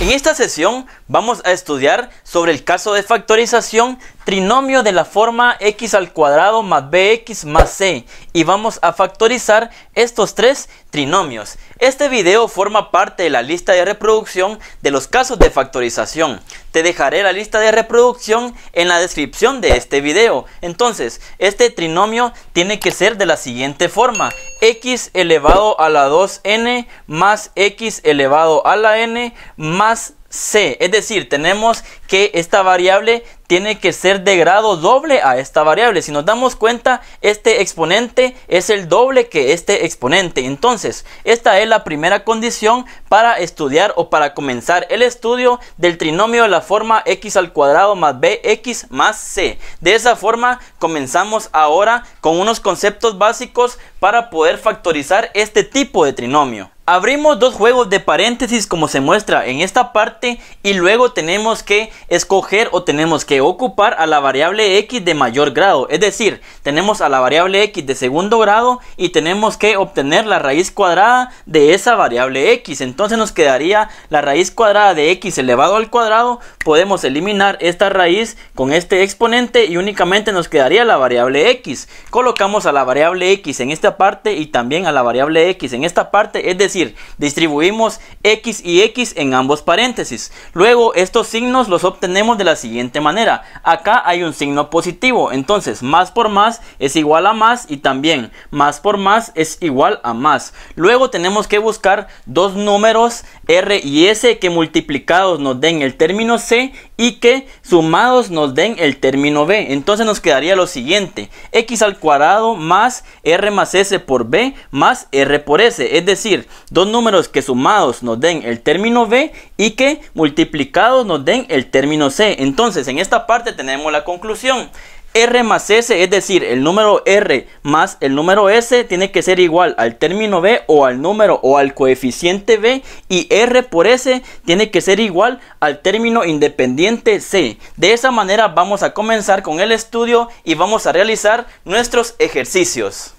En esta sesión vamos a estudiar sobre el caso de factorización trinomio de la forma x al cuadrado más bx más c y vamos a factorizar estos tres trinomios. Este video forma parte de la lista de reproducción de los casos de factorización. Te dejaré la lista de reproducción en la descripción de este video. Entonces, este trinomio tiene que ser de la siguiente forma. x elevado a la 2n más x elevado a la n más C. Es decir, tenemos que esta variable tiene que ser de grado doble a esta variable. Si nos damos cuenta, este exponente es el doble que este exponente. Entonces, esta es la primera condición para estudiar o para comenzar el estudio del trinomio de la forma x al cuadrado más bx más c. De esa forma, comenzamos ahora con unos conceptos básicos para poder factorizar este tipo de trinomio. Abrimos dos juegos de paréntesis como se muestra en esta parte y luego tenemos que escoger o tenemos que ocupar a la variable x de mayor grado. Es decir, tenemos a la variable x de segundo grado y tenemos que obtener la raíz cuadrada de esa variable x. Entonces nos quedaría la raíz cuadrada de x elevado al cuadrado. Podemos eliminar esta raíz con este exponente y únicamente nos quedaría la variable x. Colocamos a la variable x en este parte y también a la variable x en esta parte, es decir, distribuimos x y x en ambos paréntesis. Luego estos signos los obtenemos de la siguiente manera. Acá hay un signo positivo, entonces más por más es igual a más y también más por más es igual a más. Luego tenemos que buscar dos números r y s que multiplicados nos den el término c y que sumados nos den el término b. Entonces nos quedaría lo siguiente, x al cuadrado más r más S por B más R por S. Es decir, dos números que sumados nos den el término B y que multiplicados nos den el término C. Entonces, en esta parte tenemos la conclusión. R más S, es decir, el número R más el número S tiene que ser igual al término B o al número o al coeficiente B y R por S tiene que ser igual al término independiente C. De esa manera vamos a comenzar con el estudio y vamos a realizar nuestros ejercicios.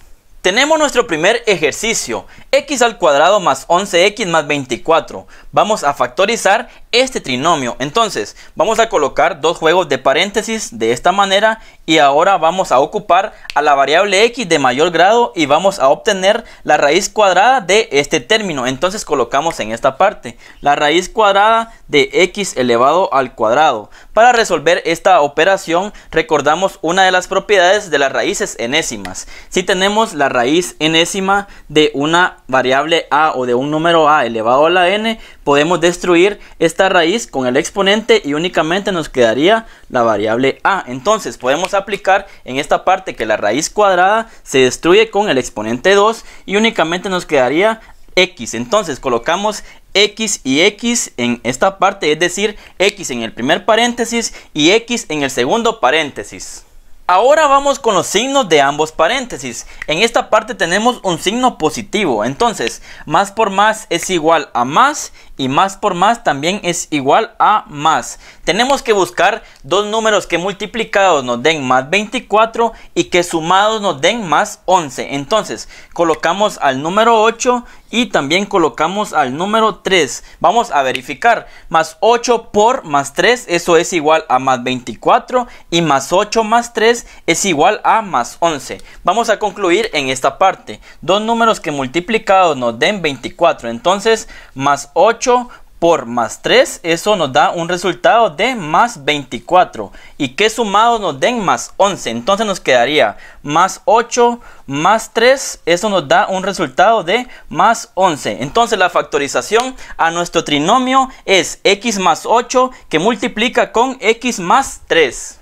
Tenemos nuestro primer ejercicio x al cuadrado más 11x más 24. Vamos a factorizar este trinomio. Entonces, vamos a colocar dos juegos de paréntesis de esta manera y ahora vamos a ocupar a la variable x de mayor grado y vamos a obtener la raíz cuadrada de este término. Entonces colocamos en esta parte la raíz cuadrada de x elevado al cuadrado. Para resolver esta operación recordamos una de las propiedades de las raíces enésimas. Si tenemos la raíz enésima de una variable a o de un número a elevado a la n, podemos destruir esta raíz con el exponente y únicamente nos quedaría la variable a. Entonces podemos aplicar en esta parte que la raíz cuadrada se destruye con el exponente 2 y únicamente nos quedaría x. Entonces colocamos x y x en esta parte, es decir, x en el primer paréntesis y x en el segundo paréntesis. Ahora vamos con los signos de ambos paréntesis. En esta parte tenemos un signo positivo. Entonces, más por más es igual a más y más por más también es igual a más. Tenemos que buscar dos números que multiplicados nos den más 24 y que sumados nos den más 11. Entonces, colocamos al número 8 y también colocamos al número 3. Vamos a verificar. Más 8 por más 3, eso es igual a más 24 y más 8 más 3 es igual a más 11. Vamos a concluir en esta parte. Dos números que multiplicados nos den 24. Entonces, más 8 por más 3, eso nos da un resultado de más 24. Y que sumados nos den más 11. Entonces nos quedaría más 8 más 3, eso nos da un resultado de más 11. Entonces la factorización a nuestro trinomio es x más 8 que multiplica con x más 3.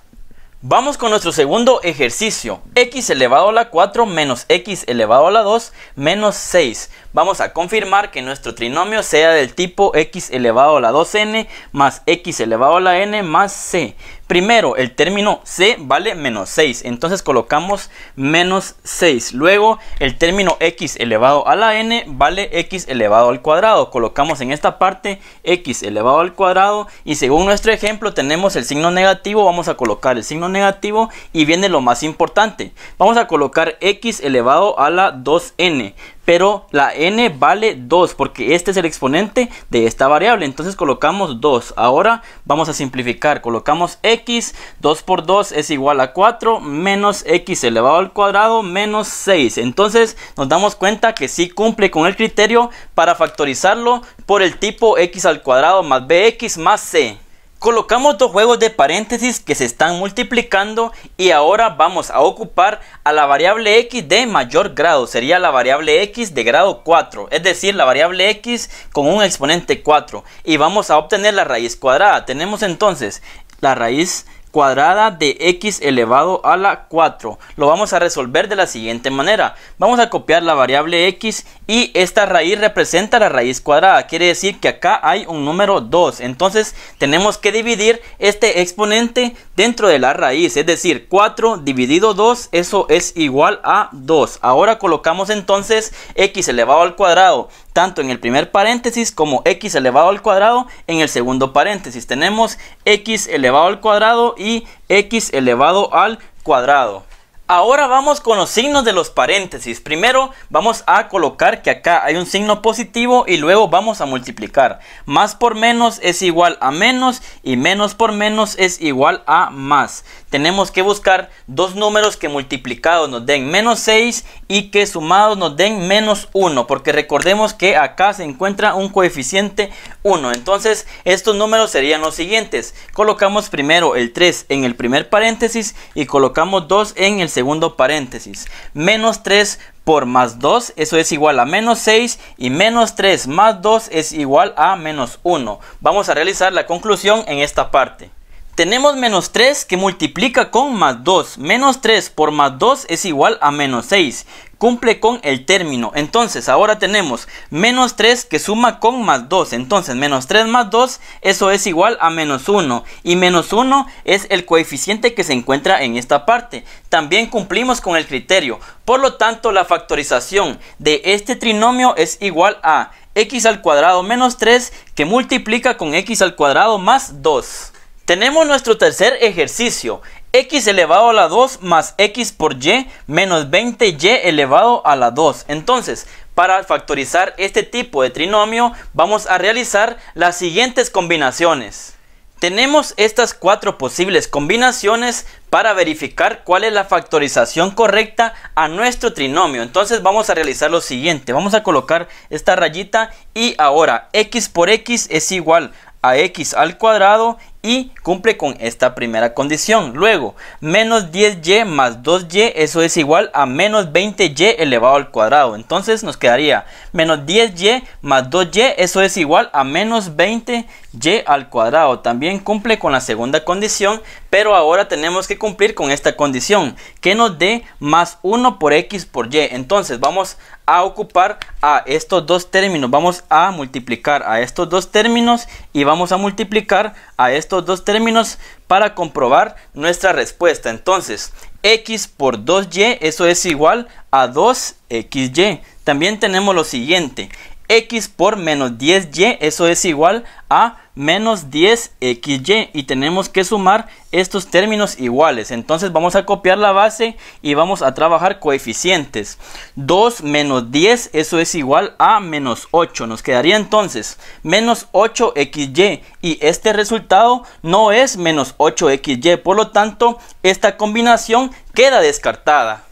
Vamos con nuestro segundo ejercicio. x elevado a la 4 menos x elevado a la 2 menos 6 vamos a confirmar que nuestro trinomio sea del tipo x elevado a la 2n más x elevado a la n más c. Primero, el término c vale menos 6, entonces colocamos menos 6. Luego, el término x elevado a la n vale x elevado al cuadrado. Colocamos en esta parte x elevado al cuadrado y según nuestro ejemplo tenemos el signo negativo, vamos a colocar el signo negativo y viene lo más importante. Vamos a colocar x elevado a la 2n pero la n vale 2 porque este es el exponente de esta variable. Entonces colocamos 2. Ahora vamos a simplificar. Colocamos x, 2 por 2 es igual a 4 menos x elevado al cuadrado menos 6. Entonces nos damos cuenta que sí cumple con el criterio para factorizarlo por el tipo x al cuadrado más bx más c. Colocamos dos juegos de paréntesis que se están multiplicando y ahora vamos a ocupar a la variable x de mayor grado, sería la variable x de grado 4, es decir, la variable x con un exponente 4 y vamos a obtener la raíz cuadrada. Tenemos entonces la raíz cuadrada de x elevado a la 4. Lo vamos a resolver de la siguiente manera. Vamos a copiar la variable x y esta raíz representa la raíz cuadrada. Quiere decir que acá hay un número 2. Entonces tenemos que dividir este exponente dentro de la raíz, es decir, 4 dividido 2, eso es igual a 2. Ahora colocamos entonces x elevado al cuadrado, tanto en el primer paréntesis como x elevado al cuadrado en el segundo paréntesis. Tenemos x elevado al cuadrado y x elevado al cuadrado. Ahora vamos con los signos de los paréntesis. Primero vamos a colocar que acá hay un signo positivo y luego vamos a multiplicar. Más por menos es igual a menos y menos por menos es igual a más. Tenemos que buscar dos números que multiplicados nos den menos 6 y que sumados nos den menos 1. Porque recordemos que acá se encuentra un coeficiente 1. Entonces estos números serían los siguientes. Colocamos primero el 3 en el primer paréntesis y colocamos 2 en el segundo paréntesis. Menos 3 por más 2, eso es igual a menos 6 y menos 3 más 2 es igual a menos 1. Vamos a realizar la conclusión en esta parte. Tenemos menos 3 que multiplica con más 2. Menos 3 por más 2 es igual a menos 6 cumple con el término. Entonces ahora tenemos menos 3 que suma con más 2. Entonces menos 3 más 2 eso es igual a menos 1. Y menos 1 es el coeficiente que se encuentra en esta parte. También cumplimos con el criterio. Por lo tanto la factorización de este trinomio es igual a x al cuadrado menos 3 que multiplica con x al cuadrado más 2. Tenemos nuestro tercer ejercicio x elevado a la 2 más x por y menos 20y elevado a la 2. Entonces, para factorizar este tipo de trinomio, vamos a realizar las siguientes combinaciones. Tenemos estas cuatro posibles combinaciones para verificar cuál es la factorización correcta a nuestro trinomio. Entonces vamos a realizar lo siguiente. Vamos a colocar esta rayita y ahora x por x es igual a x al cuadrado y cumple con esta primera condición. Luego, menos 10y más 2y, eso es igual a menos 20y elevado al cuadrado. Entonces nos quedaría menos 10y más 2y, eso es igual a menos 20y al cuadrado. También cumple con la segunda condición pero ahora tenemos que cumplir con esta condición, que nos dé más 1 por x por y. Entonces vamos a ocupar a estos dos términos, vamos a multiplicar a estos dos términos y vamos a multiplicar a estos dos términos para comprobar nuestra respuesta. Entonces, x por 2y, eso es igual a 2xy. También tenemos lo siguiente, x por menos 10y, eso es igual a menos 10xy y tenemos que sumar estos términos iguales. Entonces vamos a copiar la base y vamos a trabajar coeficientes. 2 menos 10, eso es igual a menos 8. Nos quedaría entonces menos 8xy y este resultado no es menos 8xy. Por lo tanto, esta combinación queda descartada.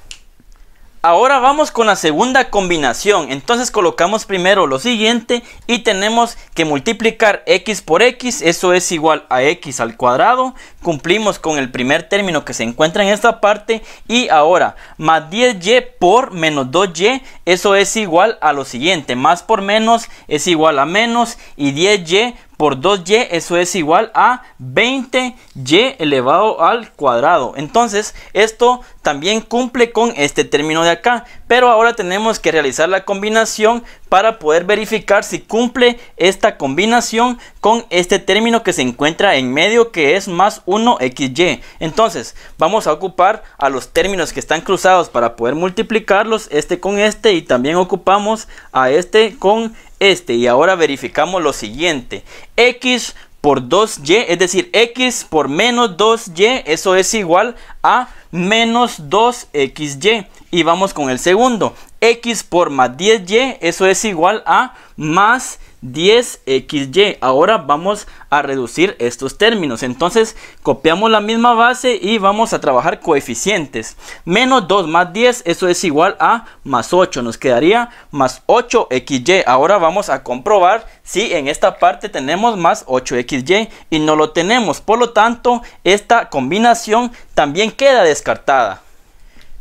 Ahora vamos con la segunda combinación. Entonces colocamos primero lo siguiente y tenemos que multiplicar x por x. Eso es igual a x al cuadrado. Cumplimos con el primer término que se encuentra en esta parte. Y ahora más 10y por menos 2y. Eso es igual a lo siguiente. Más por menos es igual a menos. Y 10y por 2y, eso es igual a 20y elevado al cuadrado. Entonces, esto también cumple con este término de acá pero ahora tenemos que realizar la combinación para poder verificar si cumple esta combinación con este término que se encuentra en medio que es más 1xy. Entonces vamos a ocupar a los términos que están cruzados para poder multiplicarlos este con este y también ocupamos a este con este y ahora verificamos lo siguiente x por 2y, es decir, x por menos 2y, eso es igual a menos 2xy. Y vamos con el segundo. x por más 10y, eso es igual a más 10xy. Ahora vamos a reducir estos términos. Entonces copiamos la misma base y vamos a trabajar coeficientes. Menos 2 más 10, eso es igual a más 8. Nos quedaría más 8xy. Ahora vamos a comprobar si en esta parte tenemos más 8xy y no lo tenemos. Por lo tanto, esta combinación también queda descartada.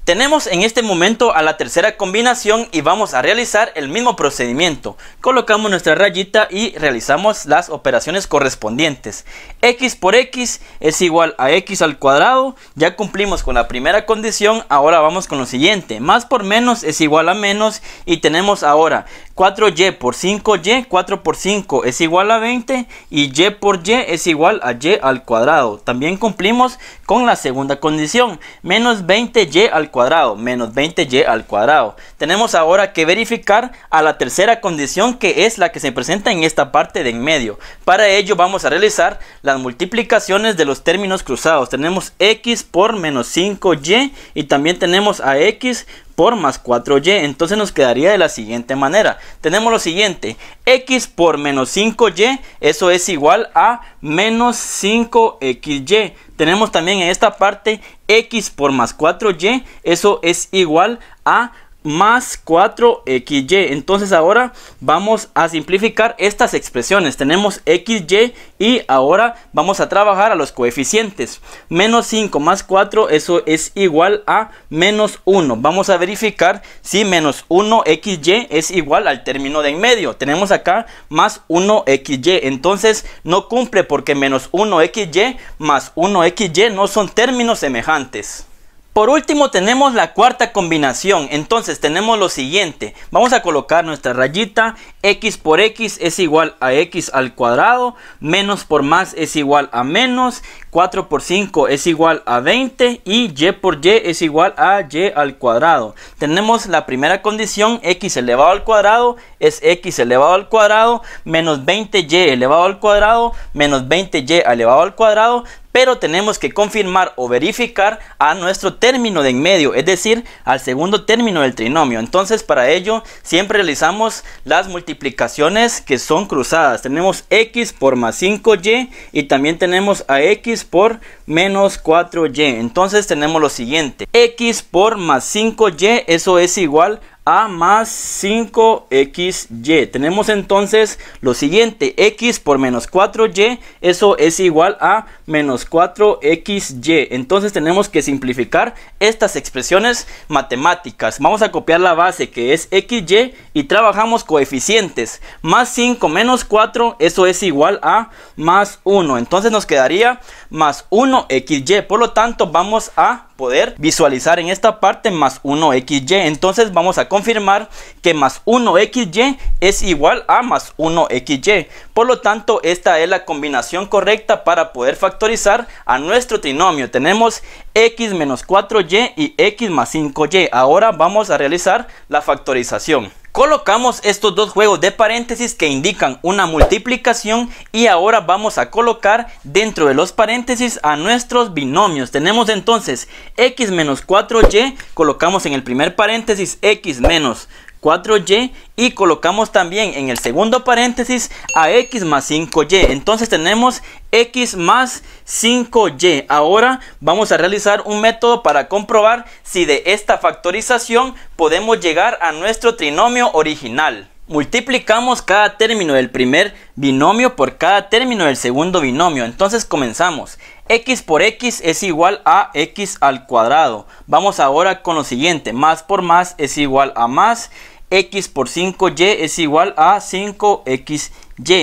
Tenemos en este momento a la tercera combinación y vamos a realizar el mismo procedimiento. Colocamos nuestra rayita y realizamos las operaciones correspondientes. X por X es igual a X al cuadrado. Ya cumplimos con la primera condición, ahora vamos con lo siguiente. Más por menos es igual a menos y tenemos ahora 4y por 5y, 4 por 5 es igual a 20 y y por y es igual a y al cuadrado. También cumplimos con la segunda condición, menos 20y al cuadrado, menos 20y al cuadrado. Tenemos ahora que verificar a la tercera condición que es la que se presenta en esta parte de en medio. Para ello vamos a realizar las multiplicaciones de los términos cruzados. Tenemos x por menos 5y y también tenemos a x por más 4y. Entonces nos quedaría de la siguiente manera. Tenemos lo siguiente. x por menos 5y. Eso es igual a menos 5xy. Tenemos también en esta parte x por más 4y. Eso es igual a más 4xy. Entonces ahora vamos a simplificar estas expresiones. Tenemos xy y ahora vamos a trabajar a los coeficientes. Menos 5 más 4, eso es igual a menos 1. Vamos a verificar si menos 1xy es igual al término de en medio. Tenemos acá más 1xy. Entonces no cumple porque menos 1xy más 1xy no son términos semejantes. Por último tenemos la cuarta combinación, entonces tenemos lo siguiente, vamos a colocar nuestra rayita, x por x es igual a x al cuadrado, menos por más es igual a menos, 4 por 5 es igual a 20 y y por y es igual a y al cuadrado. Tenemos la primera condición, x elevado al cuadrado es x elevado al cuadrado menos 20y elevado al cuadrado menos 20y elevado al cuadrado pero tenemos que confirmar o verificar a nuestro término de en medio, es decir, al segundo término del trinomio. Entonces para ello siempre realizamos las multiplicaciones que son cruzadas. Tenemos x por más 5y y también tenemos a x por menos 4y. Entonces tenemos lo siguiente, x por más 5y, eso es igual a a más 5xy. Tenemos entonces lo siguiente, x por menos 4y, eso es igual a menos 4xy. Entonces tenemos que simplificar estas expresiones matemáticas. Vamos a copiar la base que es xy y trabajamos coeficientes. Más 5 menos 4, eso es igual a más 1. Entonces nos quedaría más 1xy. Por lo tanto vamos a poder visualizar en esta parte más 1xy. Entonces vamos a confirmar que más 1xy es igual a más 1xy. Por lo tanto, esta es la combinación correcta para poder factorizar a nuestro trinomio. Tenemos x menos 4y y x más 5y. Ahora vamos a realizar la factorización. Colocamos estos dos juegos de paréntesis que indican una multiplicación y ahora vamos a colocar dentro de los paréntesis a nuestros binomios. Tenemos entonces x menos 4y, colocamos en el primer paréntesis x menos 4y y colocamos también en el segundo paréntesis a x más 5y. Entonces tenemos x más 5y. Ahora vamos a realizar un método para comprobar si de esta factorización podemos llegar a nuestro trinomio original. Multiplicamos cada término del primer binomio por cada término del segundo binomio. Entonces comenzamos. x por x es igual a x al cuadrado. Vamos ahora con lo siguiente. Más por más es igual a más x por 5y es igual a 5xy.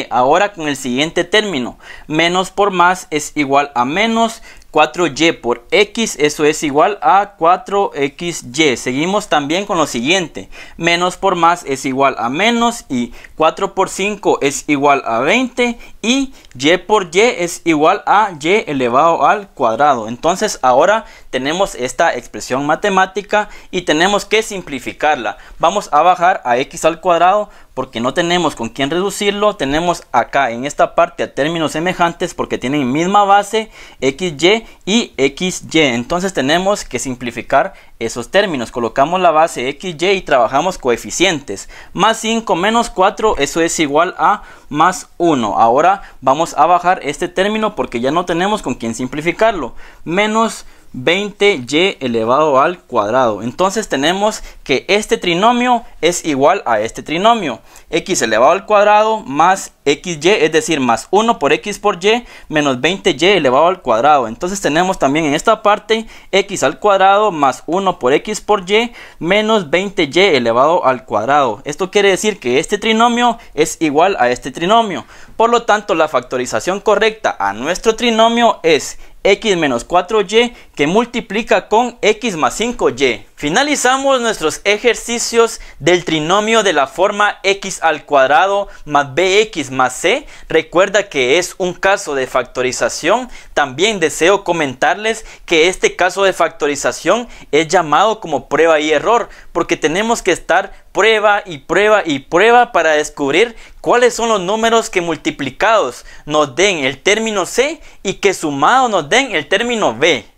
Ahora con el siguiente término, menos por más es igual a menos 4y por x, eso es igual a 4xy. Seguimos también con lo siguiente. Menos por más es igual a menos y 4 por 5 es igual a 20 y y por y es igual a y elevado al cuadrado. Entonces ahora tenemos esta expresión matemática y tenemos que simplificarla. Vamos a bajar a x al cuadrado porque no tenemos con quién reducirlo, tenemos acá en esta parte a términos semejantes porque tienen misma base XY y XY. Entonces tenemos que simplificar esos términos. Colocamos la base XY y trabajamos coeficientes. Más 5 menos 4, eso es igual a más 1. Ahora vamos a bajar este término porque ya no tenemos con quién simplificarlo. Menos 20y elevado al cuadrado. Entonces tenemos que este trinomio es igual a este trinomio. x elevado al cuadrado más xy, es decir, más 1 por x por y menos 20y elevado al cuadrado. Entonces tenemos también en esta parte x al cuadrado más 1 por x por y menos 20y elevado al cuadrado. Esto quiere decir que este trinomio es igual a este trinomio. Por lo tanto, la factorización correcta a nuestro trinomio es x menos 4y que multiplica con x más 5y. Finalizamos nuestros ejercicios del trinomio de la forma x al cuadrado más bx más c. Recuerda que es un caso de factorización. También deseo comentarles que este caso de factorización es llamado como prueba y error porque tenemos que estar prueba y prueba y prueba para descubrir cuáles son los números que multiplicados nos den el término C y que sumados nos den el término B.